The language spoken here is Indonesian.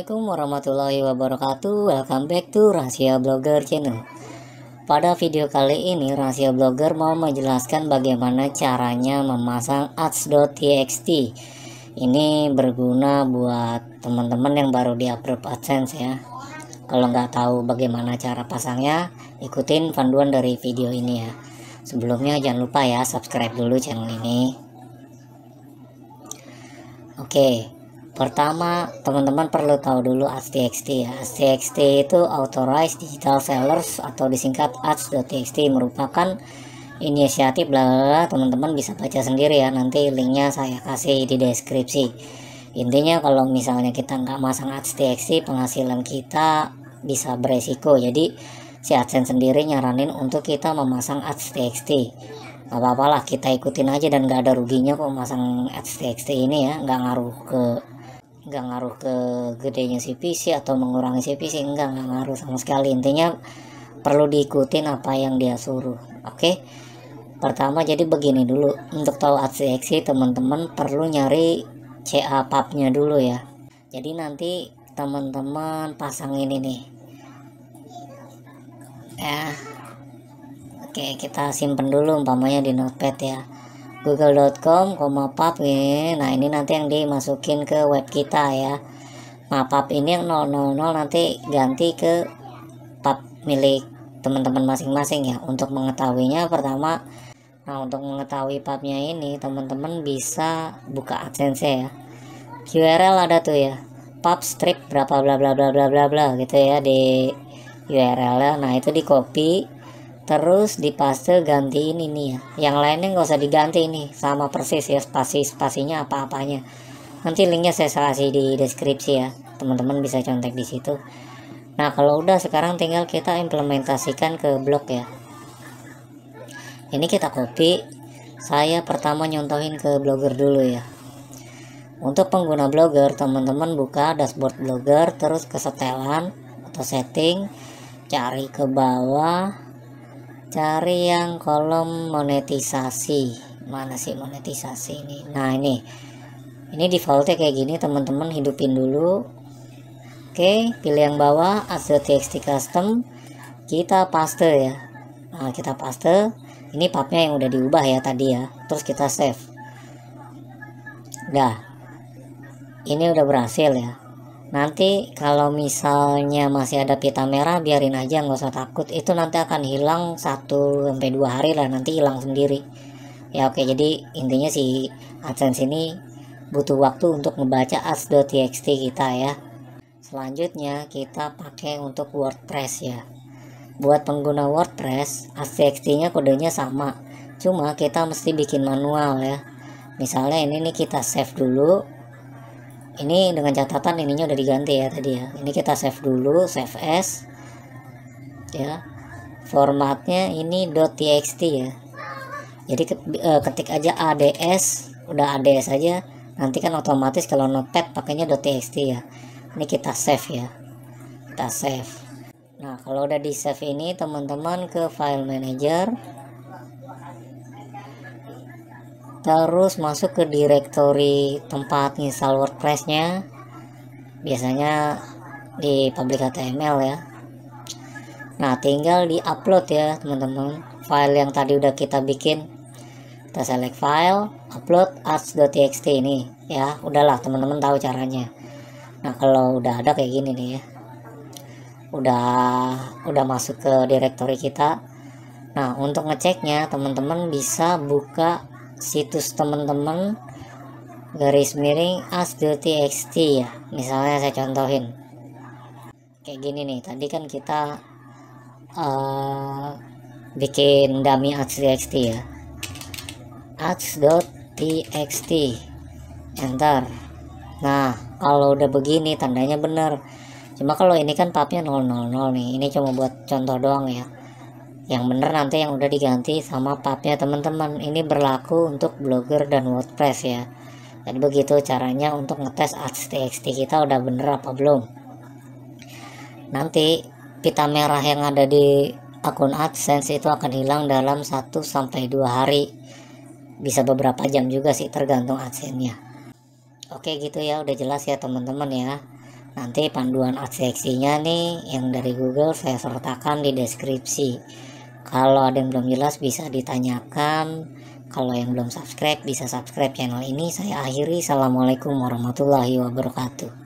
Assalamualaikum warahmatullahi wabarakatuh Welcome back to Rahasia Blogger Channel Pada video kali ini Rahasia Blogger mau menjelaskan bagaimana caranya memasang ads.txt Ini berguna buat teman-teman yang baru di approve AdSense ya Kalau nggak tahu bagaimana cara pasangnya Ikutin panduan dari video ini ya Sebelumnya jangan lupa ya subscribe dulu channel ini Oke okay Pertama, teman-teman perlu tahu dulu ASTXT ya. ASTXT itu Authorized Digital Sellers atau disingkat ads.txt merupakan inisiatif bla teman-teman bisa baca sendiri ya nanti linknya saya kasih di deskripsi intinya kalau misalnya kita nggak masang ads.txt penghasilan kita bisa beresiko jadi si adsense sendiri nyaranin untuk kita memasang ads.txt nggak apa-apalah kita ikutin aja dan nggak ada ruginya kok masang ads.txt ini ya nggak ngaruh ke nggak ngaruh ke gedenya si atau mengurangi si enggak nggak ngaruh sama sekali intinya perlu diikutin apa yang dia suruh oke okay? pertama jadi begini dulu untuk tahu ACX teman-teman perlu nyari CA pubnya dulu ya jadi nanti teman-teman pasang ini nih ya oke okay, kita simpen dulu umpamanya di notepad ya google.com pop ya nah ini nanti yang dimasukin ke web kita ya nah pub ini yang 000 nanti ganti ke pub milik teman-teman masing-masing ya untuk mengetahuinya pertama nah untuk mengetahui pubnya ini teman-teman bisa buka adsense ya URL ada tuh ya pub strip berapa bla bla bla bla bla bla gitu ya di URL -nya. nah itu di copy terus di paste gantiin ini ya yang lainnya nggak usah diganti ini sama persis ya spasi spasinya apa-apanya nanti linknya saya kasih di deskripsi ya teman-teman bisa contek di situ nah kalau udah sekarang tinggal kita implementasikan ke blog ya ini kita copy saya pertama nyontohin ke blogger dulu ya untuk pengguna blogger teman-teman buka dashboard blogger terus ke setelan atau setting cari ke bawah cari yang kolom monetisasi mana sih monetisasi ini nah ini ini defaultnya kayak gini teman-teman hidupin dulu oke pilih yang bawah txt custom kita paste ya nah, kita paste ini pubnya yang udah diubah ya tadi ya terus kita save udah ini udah berhasil ya nanti kalau misalnya masih ada pita merah biarin aja nggak usah takut itu nanti akan hilang 1 sampai dua hari lah nanti hilang sendiri ya oke jadi intinya si AdSense ini butuh waktu untuk membaca ads.txt kita ya selanjutnya kita pakai untuk WordPress ya buat pengguna WordPress ads.txt nya kodenya sama cuma kita mesti bikin manual ya misalnya ini nih kita save dulu ini dengan catatan ininya udah diganti ya tadi ya ini kita save dulu save as ya formatnya ini .txt ya jadi eh, ketik aja ads udah ads aja nanti kan otomatis kalau notepad pakainya .txt ya ini kita save ya kita save nah kalau udah di save ini teman-teman ke file manager terus masuk ke direktori tempat install WordPress-nya. biasanya di public html ya nah tinggal di upload ya teman-teman file yang tadi udah kita bikin kita select file upload arts.txt ini ya udahlah teman-teman tahu caranya nah kalau udah ada kayak gini nih ya udah udah masuk ke direktori kita nah untuk ngeceknya teman-teman bisa buka situs teman-teman garis miring as.txt ya misalnya saya contohin kayak gini nih tadi kan kita uh, bikin dummy as.txt ya as.txt enter nah kalau udah begini tandanya bener cuma kalau ini kan papnya 000 nih ini cuma buat contoh doang ya yang bener nanti yang udah diganti sama pubnya teman-teman ini berlaku untuk blogger dan wordpress ya jadi begitu caranya untuk ngetes ads.txt kita udah bener apa belum nanti pita merah yang ada di akun adsense itu akan hilang dalam 1 sampai 2 hari bisa beberapa jam juga sih tergantung adsense-nya oke gitu ya udah jelas ya teman-teman ya nanti panduan ads nya nih yang dari Google saya sertakan di deskripsi kalau ada yang belum jelas bisa ditanyakan. Kalau yang belum subscribe bisa subscribe channel ini. Saya akhiri. Assalamualaikum warahmatullahi wabarakatuh.